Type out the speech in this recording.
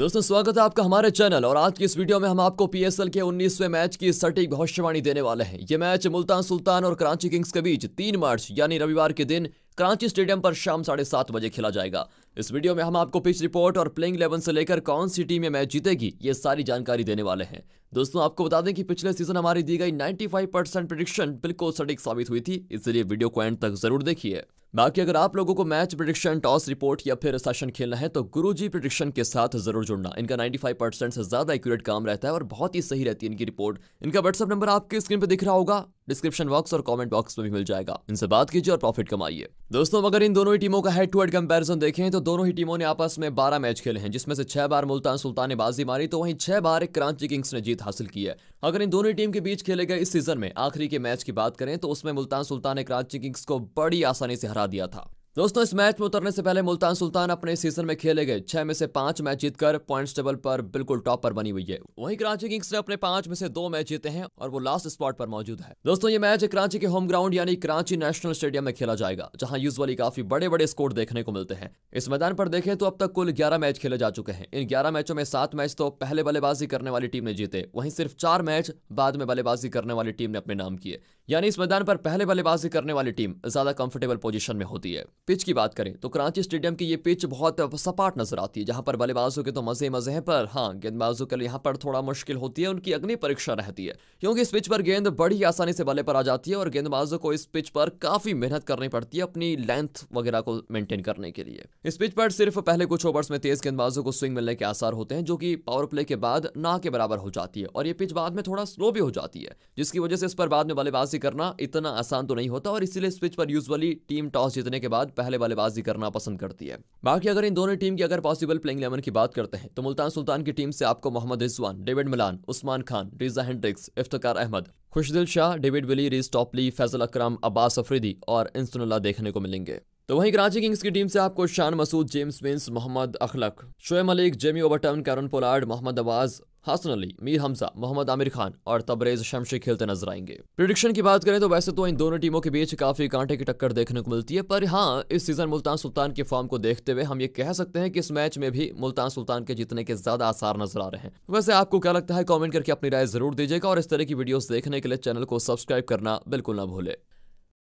दोस्तों स्वागत है आपका हमारे चैनल और आज की इस वीडियो में हम आपको पीएसएल के 19वें मैच की सटीक भविष्यवाणी देने वाले हैं ये मैच मुल्तान सुल्तान और कराची किंग्स के बीच 3 मार्च यानी रविवार के दिन कराची स्टेडियम पर शाम साढ़े सात बजे खेला जाएगा इस वीडियो में हम आपको पिच रिपोर्ट और प्लेइंग इलेवन से लेकर कौन सी टीम ये मैच जीतेगी ये सारी जानकारी देने वाले हैं दोस्तों आपको बता दें कि पिछले सीजन हमारी दी गई 95 परसेंट प्रडिक्शन बिल्कुल सटीक साबित हुई थी इसलिए वीडियो को एंड तक जरूर देखिए बाकी अगर आप लोगों को मैच प्रिडिक्शन टॉस रिपोर्ट या फिर सेशन खेलना है तो गुरु जी प्रिडिक्शन के साथ जरूर जुड़ना इनका 95 परसेंट से ज्यादा एक्यूरेट काम रहता है और बहुत ही सही रहती है इनकी रिपोर्ट इनका व्हाट्सअप नंबर आपके स्क्रीन पर दिख रहा होगा डिस्क्रिप्शन बॉक्स और कमेंट बॉक्स में भी मिल जाएगा इनसे बात कीजिए और प्रॉफिट कमाइए दोस्तों अगर इन दोनों ही टीमों का हेड टू हेड कंपेरिजन देखें तो दोनों ही टीमों ने आपस में बारह मैच खेले हैं जिसमें से छह बार मुल्तान सुल्तान ने बाजी मारी तो वहीं छह बार क्रांची किंग्स ने जीत हासिल की है अगर इन दोनों टीम के बीच खेले गए इस सीजन में आखिरी के मैच की बात करें तो उसमें मुल्तान सुल्तान ने क्रांची किंग्स को बड़ी आसानी से हरा हरा दिया था दोस्तों इस मैच में उतरने से पहले मुल्तान सुल्तान अपने सीजन में खेले गए छह में से पांच मैच जीतकर पॉइंट्स टेबल पर बिल्कुल टॉप पर बनी हुई है वहीं कराची किंग्स ने अपने पांच में से दो मैच जीते हैं और वो लास्ट स्पॉट पर मौजूद है दोस्तों ये मैच कराची के होम ग्राउंड यानी कराची नेशनल स्टेडियम में खेला जाएगा जहाँ यूजली काफी बड़े बड़े स्कोर देखने को मिलते हैं इस मैदान पर देखें तो अब तक कुल ग्यारह मैच खेले जा चुके हैं इन ग्यारह मैचों में सात मैच तो पहले बल्लेबाजी करने वाली टीम ने जीते वहीं सिर्फ चार मैच बाद में बल्लेबाजी करने वाली टीम ने अपने नाम किए यानी इस मैदान पर पहले बल्लेबाजी करने वाली टीम ज्यादा कंफर्टेबल पोजीशन में होती है पिच की बात करें तो कराची स्टेडियम की ये पिच बहुत सपाट नजर आती है जहां पर बल्लेबाजों के तो मजे मजे हैं पर हाँ गेंदबाजों के लिए यहाँ पर थोड़ा मुश्किल होती है उनकी अग्नि परीक्षा रहती है क्योंकि इस पिच पर गेंद बड़ी आसानी से बल्ले पर आ जाती है और गेंदबाजों को इस पिच पर काफी मेहनत करनी पड़ती है अपनी लेंथ वगैरह को मेंटेन करने के लिए इस पिच पर सिर्फ पहले कुछ ओवर्स में तेज गेंदबाजों को स्विंग मिलने के आसार होते हैं जो कि पावर प्ले के बाद ना के बराबर हो जाती है और ये पिच बाद में थोड़ा स्लो भी हो जाती है जिसकी वजह से इस पर बाद में बल्लेबाजी बल्लेबाजी करना इतना आसान तो नहीं होता और इसीलिए स्विच पर यूजुअली टीम टॉस जीतने के बाद पहले बल्लेबाजी करना पसंद करती है बाकी अगर इन दोनों टीम की अगर पॉसिबल प्लेइंग इलेवन की बात करते हैं तो मुल्तान सुल्तान की टीम से आपको Mohammad Rizwan David Malan Usman Khan Reeza Hendricks Iftikhar Ahmed Khushdil Shah David Willey Reece Topley Faisal Akram Abbas Afridi और इंसनुल्ला देखने को मिलेंगे तो वहीं कराची किंग्स की टीम से आपको Shan Masood James Vince Mohammad Akhlaq Shoaib Malik Jamie Overton Kieron Pollard Mohammad Nawaz Hasan Ali Mir Hamza Mohammad Aamir Khan और तबरेज शमशी खेलते नजर आएंगे प्रिडिक्शन की बात करें तो वैसे तो इन दोनों टीमों के बीच काफी कांटे की टक्कर देखने को मिलती है पर हाँ इस सीजन मुल्तान सुल्तान के फॉर्म को देखते हुए हम ये कह सकते हैं कि इस मैच में भी मुल्तान सुल्तान के जीतने के ज्यादा आसार नजर आ रहे हैं वैसे आपको क्या लगता है कॉमेंट करके अपनी राय जरूर दीजिएगा और इस तरह की वीडियो देखने के लिए चैनल को सब्सक्राइब करना बिल्कुल ना भूले